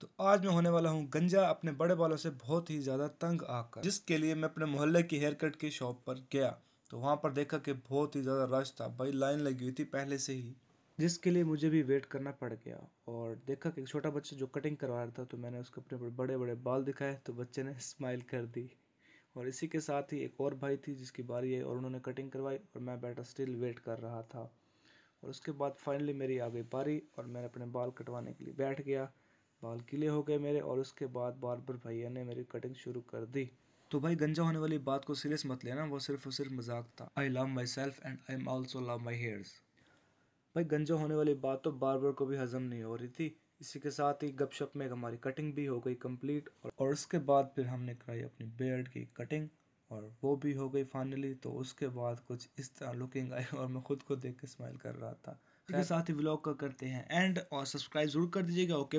तो आज मैं होने वाला हूँ गंजा अपने बड़े बालों से बहुत ही ज़्यादा तंग आकर जिसके लिए मैं अपने मोहल्ले की हेयर कट की शॉप पर गया तो वहाँ पर देखा कि बहुत ही ज़्यादा रश था भाई लाइन लगी हुई थी पहले से ही जिसके लिए मुझे भी वेट करना पड़ गया और देखा कि एक छोटा बच्चा जो कटिंग करवा रहा था तो मैंने उसके अपने बड़े बड़े बाल दिखाए तो बच्चे ने स्माइल कर दी और इसी के साथ ही एक और भाई थी जिसकी बारी आई और उन्होंने कटिंग करवाई और मैं बैठा स्टिल वेट कर रहा था और उसके बाद फाइनली मेरी आ गई बारी और मैंने अपने बाल कटवाने के लिए बैठ गया बाल किले हो गए मेरे और उसके बाद बार्बर भैया ने मेरी कटिंग शुरू कर दी तो भाई गंजा होने वाली बात को सीरियस मत लेना वो सिर्फ और सिर्फ मजाक था I love myself and I am also love my hairs भाई गंजा होने वाली बात तो बार बार को भी हजम नहीं हो रही थी इसी के साथ ही गपशप में हमारी कटिंग भी हो गई कंप्लीट और उसके बाद फिर हमने कराई अपनी बेयर्ड की कटिंग और वो भी हो गई फाइनली तो उसके बाद कुछ इस तरह लुकिंग आई और मैं खुद को देख के स्माइल कर रहा था इसके साथ ही ब्लॉग का करते हैं एंड और सब्सक्राइब जरूर कर दीजिएगा ओके